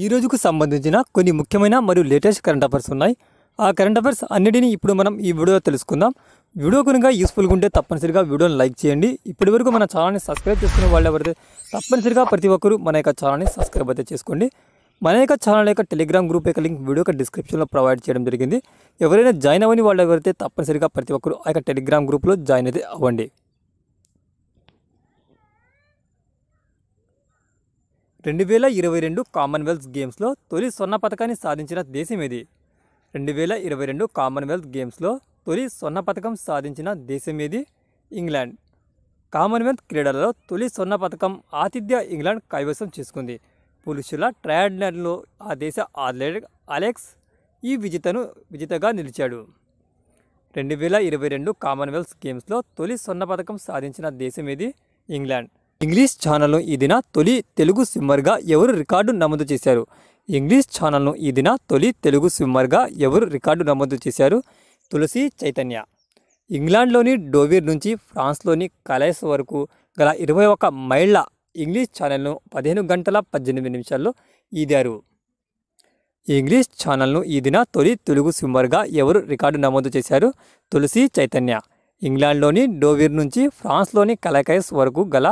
ఈ రోజుకు సంబంధించిన కొన్ని ముఖ్యమైన మరియు లేటెస్ట్ కరెంట్ అఫేర్స్ ఉన్నాయి ఆ కరెంట్ అఫేర్స్ అన్నిటినీ ఇప్పుడు మనం ఈ వీడియో తెలుసుకుందాం వీడియో కనుక యూస్ఫుల్గా ఉంటే తప్పనిసరిగా వీడియోని లైక్ చేయండి ఇప్పటి వరకు మన ఛానల్ని సబ్స్క్రైబ్ చేసుకున్న వాళ్ళు ఎవరైతే తప్పనిసరిగా ప్రతి ఒక్కరూ మన యొక్క ఛానల్ని సబ్స్క్రైబ్ అయితే చేసుకోండి మన యొక్క ఛానల్ యొక్క టెలిగ్రామ్ గ్రూప్ యొక్క లింక్ వీడియో యొక్క డిస్క్రిప్షన్లో ప్రొవైడ్ చేయడం జరిగింది ఎవరైనా జాయిన్ అవ్వని వాళ్ళు ఎవరైతే తప్పనిసరిగా ప్రతి ఒక్కరు ఆ యొక్క టెలిగ్రామ్ గ్రూప్లో జాయిన్ అయితే అవ్వండి రెండు వేల ఇరవై రెండు కామన్వెల్త్ గేమ్స్లో తొలి స్వర్ణ పథకాన్ని సాధించిన దేశం ఏది రెండు వేల ఇరవై రెండు కామన్వెల్త్ గేమ్స్లో తొలి స్వర్ణ పథకం సాధించిన దేశం ఏది ఇంగ్లాండ్ కామన్వెల్త్ క్రీడలలో తొలి స్వర్ణ పథకం ఆతిథ్య ఇంగ్లాండ్ కైవసం చేసుకుంది పురుషుల ట్రయాడ్లర్లో ఆ దేశ అథ్లెట్ అలెక్స్ ఈ విజేతను విజేతగా నిలిచాడు రెండు వేల ఇరవై రెండు కామన్వెల్త్ గేమ్స్లో తొలి స్వర్ణ పథకం సాధించిన దేశం ఏది ఇంగ్లాండ్ ఇంగ్లీష్ ఛానల్ను ఈ దిన తొలి తెలుగు స్విమ్మర్గా ఎవరు రికార్డు నమోదు చేశారు ఇంగ్లీష్ ఛానల్ను ఈ దిన తొలి తెలుగు స్విమ్మర్గా ఎవరు రికార్డు నమోదు చేశారు తులసి చైతన్య ఇంగ్లాండ్లోని డోవీర్ నుంచి ఫ్రాన్స్లోని కలైస్ వరకు గల ఇరవై ఒక మైళ్ళ ఇంగ్లీష్ ఛానల్ను పదిహేను గంటల పద్దెనిమిది నిమిషాల్లో ఈదారు ఇంగ్లీష్ ఛానల్ను ఈ దిన తొలి తెలుగు స్విమ్మర్గా ఎవరు రికార్డు నమోదు చేశారు తులసి చైతన్య ఇంగ్లాండ్లోని డోవీర్ నుంచి ఫ్రాన్స్లోని కలకైస్ వరకు గల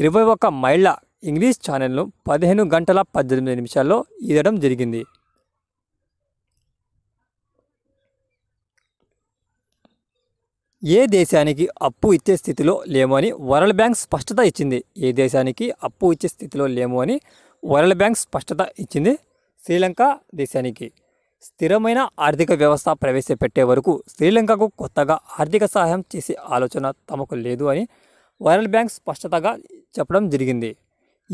ఇరవై ఒక మైళ్ళ ఇంగ్లీష్ ఛానల్ను పదిహేను గంటల పద్దెనిమిది నిమిషాల్లో ఈదడం జరిగింది ఏ దేశానికి అప్పు ఇచ్చే స్థితిలో లేము అని వరల్డ్ బ్యాంక్ స్పష్టత ఇచ్చింది ఏ దేశానికి అప్పు ఇచ్చే స్థితిలో లేము అని వరల్డ్ బ్యాంక్ స్పష్టత ఇచ్చింది శ్రీలంక దేశానికి స్థిరమైన ఆర్థిక వ్యవస్థ ప్రవేశపెట్టే వరకు శ్రీలంకకు కొత్తగా ఆర్థిక సహాయం చేసే ఆలోచన తమకు లేదు అని వరల్డ్ బ్యాంక్ స్పష్టతగా చెప్పడం జరిగింది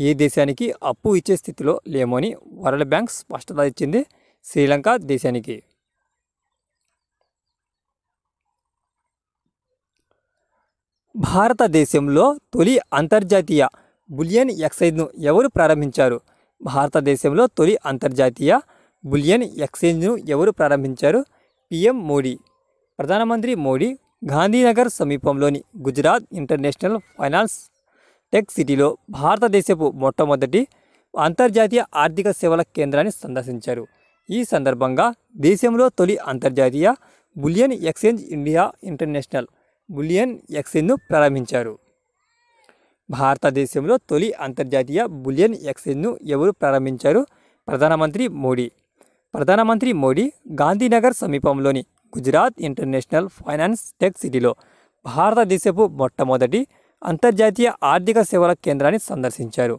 ఏ దేశానికి అప్పు ఇచ్చే స్థితిలో లేమని వరల్డ్ బ్యాంక్ స్పష్టత ఇచ్చింది శ్రీలంక దేశానికి భారతదేశంలో తొలి అంతర్జాతీయ బులియన్ ఎక్సైజ్ను ఎవరు ప్రారంభించారు భారతదేశంలో తొలి అంతర్జాతీయ బులియన్ ఎక్స్చేంజ్ను ఎవరు ప్రారంభించారు పిఎం మోడీ ప్రధానమంత్రి మోడీ గాంధీనగర్ సమీపంలోని గుజరాత్ ఇంటర్నేషనల్ ఫైనాన్స్ టెక్ సిటీలో భారతదేశపు మొట్టమొదటి అంతర్జాతీయ ఆర్థిక సేవల కేంద్రాన్ని సందర్శించారు ఈ సందర్భంగా దేశంలో తొలి అంతర్జాతీయ bullion exchange India international bullion ఎక్స్చేంజ్ను ప్రారంభించారు భారతదేశంలో తొలి అంతర్జాతీయ బులియన్ ఎక్స్చేంజ్ను ఎవరు ప్రారంభించారు ప్రధానమంత్రి మోడీ ప్రధానమంత్రి మోడీ గాంధీనగర్ సమీపంలోని గుజరాత్ ఇంటర్నేషనల్ ఫైనాన్స్ టెక్ సిటీలో భారతదేశపు మొట్టమొదటి అంతర్జాతీయ ఆర్థిక సేవల కేంద్రాన్ని సందర్శించారు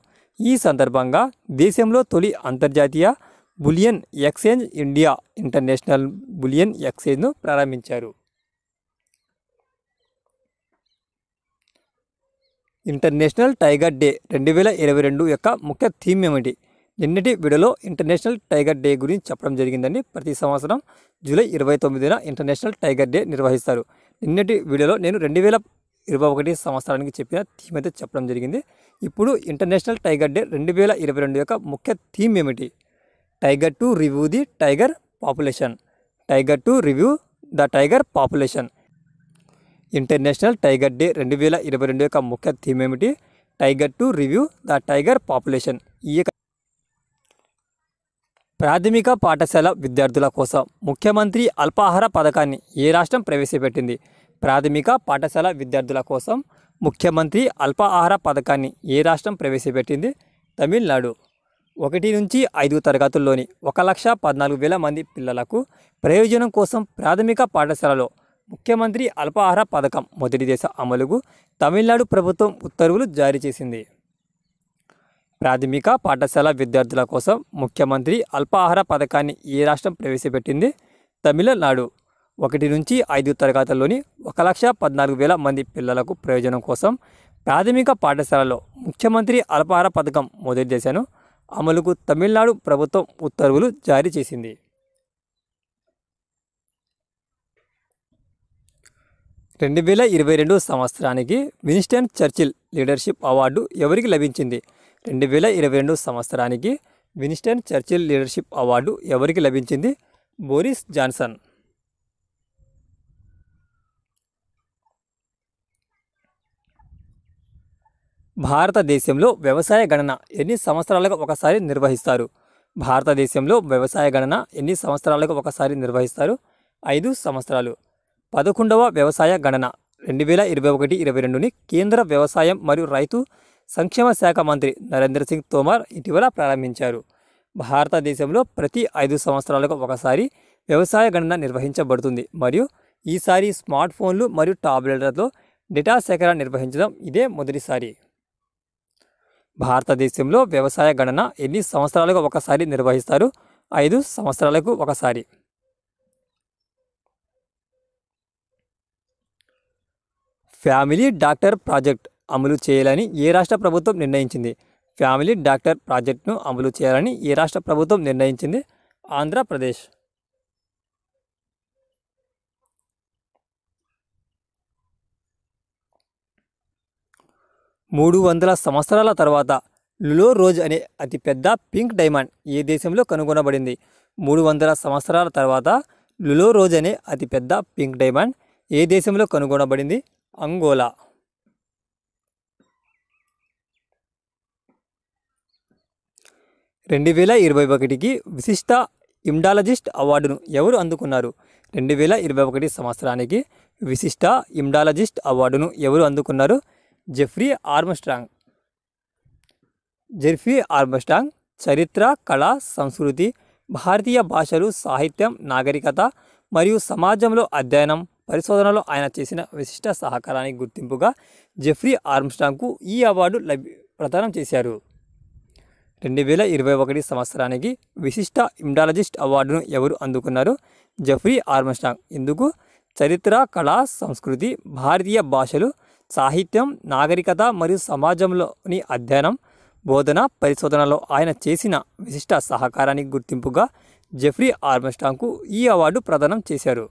ఈ సందర్భంగా దేశంలో తొలి అంతర్జాతీయ bullion exchange India international bullion ఎక్స్చేంజ్ను ప్రారంభించారు ఇంటర్నేషనల్ టైగర్ డే రెండు వేల ఇరవై రెండు యొక్క ముఖ్య థీమ్ ఏమిటి నిన్నటి వీడియోలో ఇంటర్నేషనల్ టైగర్ డే గురించి చెప్పడం జరిగిందండి ప్రతి సంవత్సరం జూలై ఇరవై తొమ్మిదిన ఇంటర్నేషనల్ టైగర్ డే నిర్వహిస్తారు నిన్నటి వీడియోలో నేను రెండు వేల ఇరవై ఒకటి సంవత్సరానికి చెప్పిన థీమ్ అయితే చెప్పడం జరిగింది ఇప్పుడు ఇంటర్నేషనల్ టైగర్ డే రెండు వేల ఇరవై రెండు యొక్క ముఖ్య థీమ్ ఏమిటి tiger to review the tiger population tiger to review the tiger population international tiger day రెండు వేల ఇరవై రెండు యొక్క ముఖ్య థీమ్ ఏమిటి tiger to review the tiger population ఈ ప్రాథమిక పాఠశాల విద్యార్థుల కోసం ముఖ్యమంత్రి అల్పాహార పథకాన్ని ఏ రాష్ట్రం ప్రవేశపెట్టింది ప్రాథమిక పాఠశాల విద్యార్థుల కోసం ముఖ్యమంత్రి అల్పాహార పథకాన్ని ఏ రాష్ట్రం ప్రవేశపెట్టింది తమిళనాడు ఒకటి నుంచి ఐదు తరగతుల్లోని ఒక లక్ష పద్నాలుగు వేల మంది పిల్లలకు ప్రయోజనం కోసం ప్రాథమిక పాఠశాలలో ముఖ్యమంత్రి అల్పాహార పథకం మొదటి దశ అమలుకు తమిళనాడు ప్రభుత్వం ఉత్తర్వులు జారీ చేసింది ప్రాథమిక పాఠశాల విద్యార్థుల కోసం ముఖ్యమంత్రి అల్పాహార పథకాన్ని ఏ రాష్ట్రం ప్రవేశపెట్టింది తమిళనాడు ఒకటి నుంచి ఐదు తరగతుల్లోని ఒక లక్ష పద్నాలుగు వేల మంది పిల్లలకు ప్రయోజనం కోసం ప్రాథమిక పాఠశాలలో ముఖ్యమంత్రి అల్పాహార పథకం మొదటి చేశాను అమలుకు తమిళనాడు ప్రభుత్వం ఉత్తర్వులు జారీ చేసింది రెండు వేల ఇరవై రెండు సంవత్సరానికి విన్స్టన్ చర్చిల్ లీడర్షిప్ అవార్డు ఎవరికి లభించింది రెండు వేల ఇరవై రెండు సంవత్సరానికి విన్స్టన్ చర్చిల్ లీడర్షిప్ అవార్డు ఎవరికి లభించింది బోరిస్ జాన్సన్ భారతదేశంలో వ్యవసాయ గణన ఎన్ని సంవత్సరాలకు ఒకసారి నిర్వహిస్తారు భారతదేశంలో వ్యవసాయ గణన ఎన్ని సంవత్సరాలకు ఒకసారి నిర్వహిస్తారు ఐదు సంవత్సరాలు పదకొండవ వ్యవసాయ గణన రెండు వేల ఇరవై ఒకటి ఇరవై రెండుని కేంద్ర వ్యవసాయం మరియు రైతు సంక్షేమ శాఖ మంత్రి నరేంద్ర సింగ్ తోమర్ ఇటీవల ప్రారంభించారు భారతదేశంలో ప్రతి ఐదు సంవత్సరాలకు ఒకసారి వ్యవసాయ గణన నిర్వహించబడుతుంది మరియు ఈసారి స్మార్ట్ ఫోన్లు మరియు టాబ్లెట్లతో డేటా సేకరణ నిర్వహించడం ఇదే మొదటిసారి భారతదేశంలో వ్యవసాయ గణన ఎన్ని సంవత్సరాలకు ఒకసారి నిర్వహిస్తారు ఐదు సంవత్సరాలకు ఒకసారి ఫ్యామిలీ డాక్టర్ ప్రాజెక్ట్ అమలు చేయాలని ఏ రాష్ట్ర ప్రభుత్వం నిర్ణయించింది ఫ్యామిలీ డాక్టర్ ప్రాజెక్టును అమలు చేయాలని ఏ రాష్ట్ర ప్రభుత్వం నిర్ణయించింది ఆంధ్రప్రదేశ్ మూడు వందల సంవత్సరాల తర్వాత లులో రోజ్ అనే అతిపెద్ద పింక్ డైమండ్ ఏ దేశంలో కనుగొనబడింది మూడు వందల సంవత్సరాల తర్వాత లులో రోజ్ అనే అతిపెద్ద పింక్ డైమండ్ ఏ దేశంలో కనుగొనబడింది అంగోలా రెండు వేల ఇరవై ఒకటికి విశిష్ట ఇమ్డాలజిస్ట్ అవార్డును ఎవరు అందుకున్నారు రెండు వేల ఇరవై ఒకటి సంవత్సరానికి విశిష్ట ఇమ్డాలజిస్ట్ అవార్డును ఎవరు అందుకున్నారు జెఫ్రీ ఆర్మస్ట్రాంగ్ జెఫ్రీ ఆర్మస్ట్రాంగ్ చరిత్ర కళ సంస్కృతి భారతీయ భాషలు సాహిత్యం నాగరికత మరియు సమాజంలో అధ్యయనం పరిశోధనలో ఆయన చేసిన విశిష్ట సహకారానికి గుర్తింపుగా జెఫ్రీ ఆర్మ్స్టాంగ్కు ఈ అవార్డు లభి ప్రదానం చేశారు రెండు వేల ఇరవై ఒకటి సంవత్సరానికి విశిష్ట ఇండాలజిస్ట్ అవార్డును ఎవరు అందుకున్నారు జఫ్రీ ఆర్మస్టాంగ్ ఇందుకు చరిత్ర కళా సంస్కృతి భారతీయ భాషలు సాహిత్యం నాగరికత మరియు సమాజంలోని అధ్యయనం బోధన పరిశోధనలో ఆయన చేసిన విశిష్ట సహకారానికి గుర్తింపుగా జెఫ్రీ ఆర్మస్టాంగ్కు ఈ అవార్డు ప్రదానం చేశారు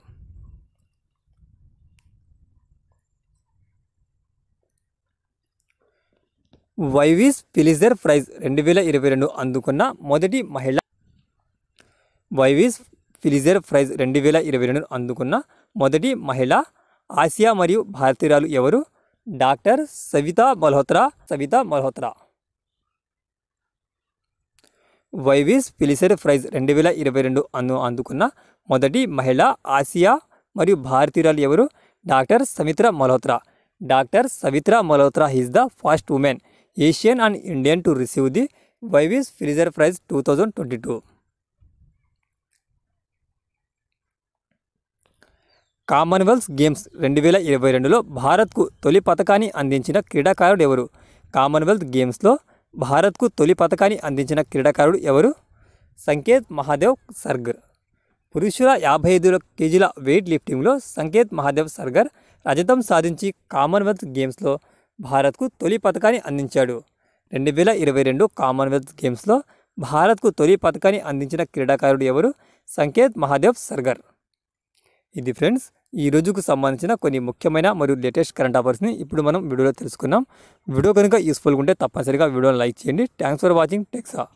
వైవీస్ ఫిలిజర్ ప్రైజ్ రెండు వేల ఇరవై రెండు అందుకున్న మొదటి మహిళ వైవీస్ ఫిలిజర్ ప్రైజ్ రెండు వేల ఇరవై రెండు అందుకున్న మొదటి మహిళ ఆసియా మరియు భారతీయురాలు ఎవరు డాక్టర్ సవితా మల్హోత్రా సవితా మల్హోత్రా వైవీస్ ఫిలిజర్ ప్రైజ్ రెండు వేల ఇరవై రెండు అందు అందుకున్న మొదటి మహిళ ఆసియా మరియు భారతీయురాలు ఎవరు doctor Samitra Malhotra doctor Savitra Malhotra is the first woman Asian and Indian to receive the వైవీస్ ఫ్రీజర్ prize two thousand twenty two Commonwealth Games రెండు వేల ఇరవై రెండులో భారత్కు తొలి పథకాన్ని అందించిన క్రీడాకారుడు ఎవరు కామన్వెల్త్ గేమ్స్లో భారత్కు తొలి పథకాన్ని అందించిన క్రీడాకారుడు ఎవరు సంకేత్ మహాదేవ్ సర్గర్ పురుషుల యాభై ఐదు కేజీల వెయిట్ లిఫ్టింగ్లో సంకేత్ మహాదేవ్ సర్గర్ రజతం సాధించి కామన్వెల్త్ గేమ్స్లో భారత్కు తొలి పథకాన్ని అందించాడు రెండు వేల ఇరవై రెండు కామన్వెల్త్ గేమ్స్లో భారత్కు తొలి పథకాన్ని అందించిన క్రీడాకారుడు ఎవరు సంకేత్ మహాదేవ్ సర్గర్ ఇది ఫ్రెండ్స్ ఈ రోజుకు సంబంధించిన కొన్ని ముఖ్యమైన మరియు లేటెస్ట్ కరెంట్ అఫర్స్ని ఇప్పుడు మనం వీడియోలో తెలుసుకున్నాం వీడియో కనుక యూస్ఫుల్గా ఉంటే తప్పనిసరిగా వీడియోని లైక్ చేయండి థ్యాంక్స్ ఫర్ వాచింగ్ టెక్సా